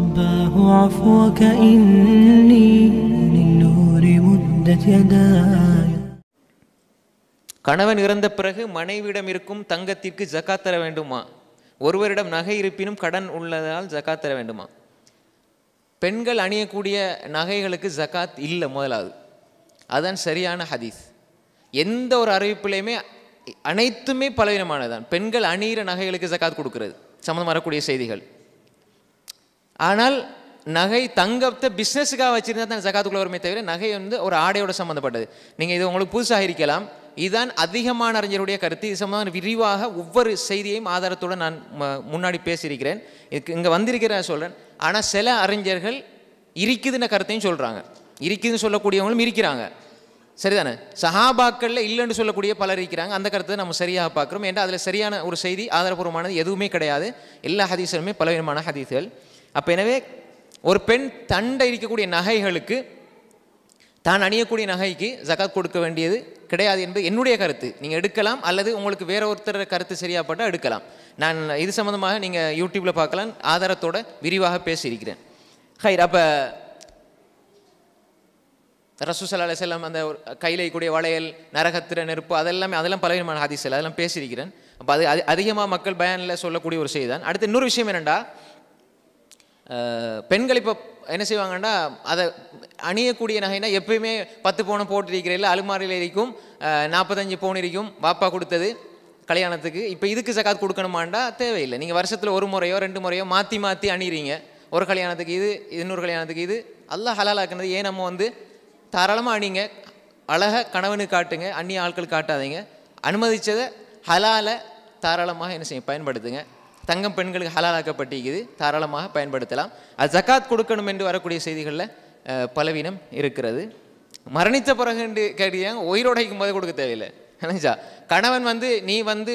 رباه عفوك إني للنور مدت يداي கணவன் இறந்த பிறகு மனைவியிடம் இருக்கும் தங்கத்திற்கு ஜக்காத் தர வேண்டுமா ஒருவரிடம் நகை இருப்பினும் கடன் உள்ளதால் ஜக்காத் தர வேண்டுமா பெண்கள் அணியக்கூடிய நகைகளுக்கு ஜக்காத் இல்லை முதலாவது அதுதான் சரியான ஹதீஸ் எந்த ஒரு அறிவிப்புலையுமே அனைத்துமே பலவீனமானதுதான் பெண்கள் அணியிற நகைகளுக்கு ஜக்காத் கொடுக்கிறது சம்மந்தம் வரக்கூடிய செய்திகள் ஆனால் நகை தங்கத்தை பிஸ்னஸுக்காக வச்சுருந்தா தான் ஜக்காத்துக்குள்ளே வருமே தவிர நகை வந்து ஒரு ஆடையோட சம்மந்தப்பட்டது நீங்கள் இது உங்களுக்கு புதுசாக இருக்கலாம் இதுதான் அதிகமான அறிஞருடைய கருத்து இது சம்பந்தம் விரிவாக ஒவ்வொரு செய்தியையும் ஆதாரத்தோடு நான் முன்னாடி பேசியிருக்கிறேன் இதுக்கு இங்கே வந்திருக்கிறேன் சொல்கிறேன் ஆனால் சில அறிஞர்கள் இருக்குதுன்ன கருத்தையும் சொல்கிறாங்க இருக்குதுன்னு சொல்லக்கூடியவங்களும் இருக்கிறாங்க சரிதானே சஹாபாக்களில் இல்லைன்னு சொல்லக்கூடிய பலர் இருக்கிறாங்க அந்த கருத்தை நம்ம சரியாக பார்க்குறோம் ஏன்னா அதில் சரியான ஒரு செய்தி ஆதாரபூர்வமானது எதுவுமே கிடையாது எல்லா ஹதீசருமே பலவிதமான ஹதீஸ்கள் அப்போ எனவே ஒரு பெண் தண்டை இருக்கக்கூடிய நகைகளுக்கு தான் அணியக்கூடிய நகைக்கு ஜக்காத் கொடுக்க வேண்டியது கிடையாது என்பது என்னுடைய கருத்து நீங்கள் எடுக்கலாம் அல்லது உங்களுக்கு வேற ஒருத்தர் கருத்து சரியாப்பட்டால் எடுக்கலாம் நான் இது சம்மந்தமாக நீங்கள் யூடியூப்பில் பார்க்கலாம் ஆதாரத்தோட விரிவாக பேசியிருக்கிறேன் ஹைர் அப்போ ரசூசல் செல்லம் அந்த கையில் கூடிய வளையல் நரகத்திர நெருப்பு அதெல்லாமே அதெல்லாம் பலவிதமான ஹாதிசல் அதெல்லாம் பேசியிருக்கிறேன் அப்போ அது அது அதிகமாக மக்கள் பயனில் சொல்லக்கூடிய ஒரு செய்தி தான் அடுத்து இன்னொரு விஷயம் என்னென்னா பெண்கள் இப்போ என்ன செய்வாங்கன்னா அதை அணியக்கூடிய நகைனா எப்பயுமே பத்து பவுன் இல்லை அலுமாரியில் இருக்கும் நாற்பத்தஞ்சு பவுன் இருக்கும் வாப்பா கொடுத்தது கல்யாணத்துக்கு இப்போ இதுக்கு சக்காத் கொடுக்கணுமாண்டா தேவையில்லை நீங்கள் வருஷத்தில் ஒரு முறையோ ரெண்டு முறையோ மாற்றி மாற்றி அணிகிறீங்க ஒரு கல்யாணத்துக்கு இது இன்னொரு கல்யாணத்துக்கு இது எல்லாம் ஹலாலாக்குனது ஏன் நம்ம வந்து தாராளமாக அணிங்க அழகாக கணவனுக்கு காட்டுங்க அந்நிய ஆட்கள் காட்டாதீங்க அனுமதித்ததை ஹலால தாராளமாக என்ன செய்யும் பயன்படுத்துங்க தங்கம் பெண்களுக்கு ஹலாலாக்கப்பட்டிருக்குது தாராளமாக பயன்படுத்தலாம் அது ஜக்காத் கொடுக்கணும் என்று வரக்கூடிய செய்திகளில் பலவீனம் இருக்கிறது மரணித்த பிறகு என்று கேட்டீங்க உயிரோடைக்கும் போதே கொடுக்க தேவையில்லை நினைச்சா கணவன் வந்து நீ வந்து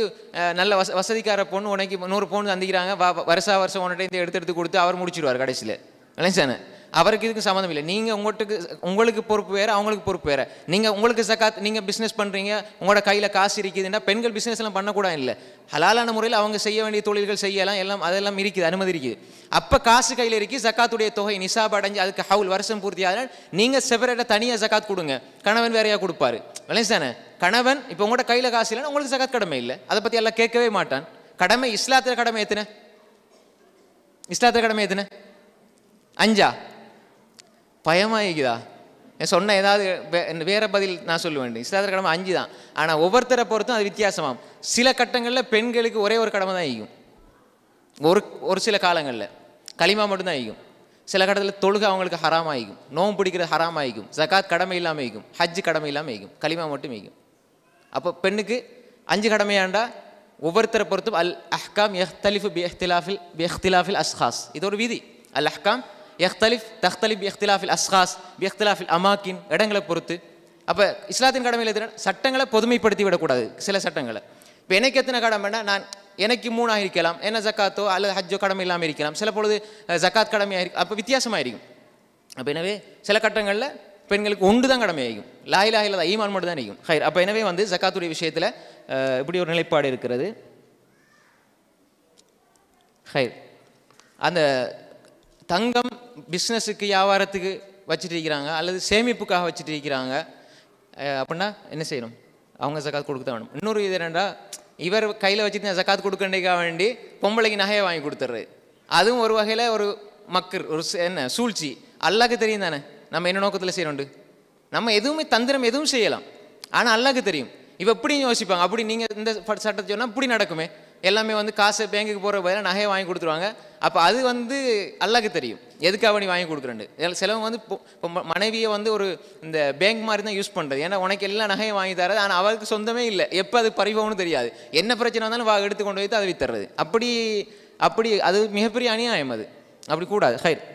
நல்ல வச வசதிக்கார பொண்ணு உனக்கு நூறு பொண்ணு தந்திக்கிறாங்க வ வருஷா வருஷம் உன்னிட்ட எடுத்து எடுத்து கொடுத்து அவர் முடிச்சிடுவார் கடைசியில் நினைச்சானே அவருக்கு இதுக்கு சம்மந்தம் இல்லை நீங்கள் உங்களுக்கு உங்களுக்கு பொறுப்பு வேறு அவங்களுக்கு பொறுப்பு வேறு நீங்கள் உங்களுக்கு சக்காத் நீங்கள் பிஸ்னஸ் பண்ணுறீங்க உங்களோட கையில் காசு இருக்குதுன்னா பெண்கள் பிஸ்னஸ்லாம் பண்ணக்கூடாது இல்லை ஹலாலான முறையில் அவங்க செய்ய வேண்டிய தொழில்கள் செய்யலாம் எல்லாம் அதெல்லாம் இருக்குது அனுமதி இருக்குது அப்போ காசு கையில் இருக்கி சக்காத்துடைய தொகை நிசாப் அடைஞ்சு அதுக்கு ஹவுல் வருஷம் பூர்த்தி பூர்த்தியாக நீங்கள் செப்பரேட்டாக தனியாக சக்காத் கொடுங்க கணவன் வேறையாக கொடுப்பாரு விளையாசானே கணவன் இப்போ உங்களோட கையில் காசு இல்லைன்னா உங்களுக்கு சக்காத் கடமை இல்லை அதை பற்றி எல்லாம் கேட்கவே மாட்டான் கடமை இஸ்லாத்தில் கடமை எத்தனை இஸ்லாத்திர கடமை எத்தனை அஞ்சா பயமாகிக்குதா என் சொன்ன ஏதாவது வேறு பதில் நான் சொல்லுவேன் இஸ்லாத்திர கடமை அஞ்சு தான் ஆனால் ஒவ்வொருத்தரை பொறுத்தும் அது வித்தியாசமாகும் சில கட்டங்களில் பெண்களுக்கு ஒரே ஒரு கடமை தான் ஈகும் ஒரு ஒரு சில காலங்களில் களிமா மட்டும்தான் ஈகும் சில கட்டத்தில் தொழுகை அவங்களுக்கு ஹராமாயிக்கும் நோம் பிடிக்கிறது ஹராமாயிக்கும் ஜக்காத் கடமை இல்லாமல் ஈக்கும் ஹஜ்ஜு கடமை இல்லாமல் ஈக்கும் களிமா மட்டும் ஈக்கும் அப்போ பெண்ணுக்கு அஞ்சு கடமையாண்டா ஒவ்வொருத்தரை பொறுத்தும் அல் அஹ்காம் எஹ்தலிஃபு பி எஹ்திலாஃபில் பி எஹ்திலாஃபில் அஸ்ஹாஸ் இது ஒரு விதி அல் அஹ்காம் எஹ்தலிஃப் தஹ்தலிப் எஹ்திலாஃபில் அஸ்ஹாஸ் எஹ்திலாஃபில் அமாக்கின் இடங்களை பொறுத்து அப்போ இஸ்லாத்தின் கடமையில் எதிர சட்டங்களை பொதுமைப்படுத்தி விடக்கூடாது சில சட்டங்களை இப்போ எனக்கு எத்தனை கடமைன்னா நான் எனக்கு மூணாக இருக்கலாம் என்ன ஜக்காத்தோ அல்லது ஹஜ்ஜோ கடமை இல்லாமல் இருக்கலாம் சில பொழுது ஜக்காத் கடமையாக இருக்கும் அப்போ வித்தியாசமாக இருக்கும் அப்போ எனவே சில கட்டங்களில் பெண்களுக்கு ஒன்று தான் கடமையாகும் லாயிலா இல்லாத ஈமான் மட்டும் தான் இருக்கும் ஹைர் அப்போ எனவே வந்து ஜக்காத்துடைய விஷயத்தில் இப்படி ஒரு நிலைப்பாடு இருக்கிறது ஹைர் அந்த தங்கம் பிஸ்னஸுக்கு வியாபாரத்துக்கு வச்சுட்டு இருக்கிறாங்க அல்லது சேமிப்புக்காக வச்சுட்டு இருக்கிறாங்க அப்படின்னா என்ன செய்யணும் அவங்க ஜக்காத் கொடுக்க தான் வேணும் இன்னொரு இது என்னென்றா இவர் கையில் வச்சுட்டு நான் ஜக்காத் கொடுக்கண்டிக்காக வேண்டி பொம்பளைக்கு நகையை வாங்கி கொடுத்துட்றது அதுவும் ஒரு வகையில் ஒரு மக்கர் ஒரு என்ன சூழ்ச்சி அல்லாக்கு தெரியும் தானே நம்ம என்ன நோக்கத்தில் செய்யணுண்டு நம்ம எதுவுமே தந்திரம் எதுவும் செய்யலாம் ஆனால் அல்லாக்கு தெரியும் இப்போ எப்படி யோசிப்பாங்க அப்படி நீங்கள் இந்த சட்டத்தை சொன்னால் இப்படி நடக்குமே எல்லாமே வந்து காசு பேங்குக்கு போகிற பதிலாக நகையை வாங்கி கொடுத்துருவாங்க அப்போ அது வந்து அல்லாக்கு தெரியும் எதுக்காக நீ வாங்கி கொடுக்குறேன்னு சிலவங்க வந்து இப்போ மனைவியை வந்து ஒரு இந்த பேங்க் மாதிரி தான் யூஸ் பண்ணுறது ஏன்னா உனக்கு எல்லா நகையும் வாங்கி தராது ஆனால் அவளுக்கு சொந்தமே இல்லை எப்போ அது பறிவோம்னு தெரியாது என்ன பிரச்சனை வந்தாலும் வா எடுத்து கொண்டு வைத்து அதை வித்துறது அப்படி அப்படி அது மிகப்பெரிய அநியாயம் அது அப்படி கூடாது ஹைட்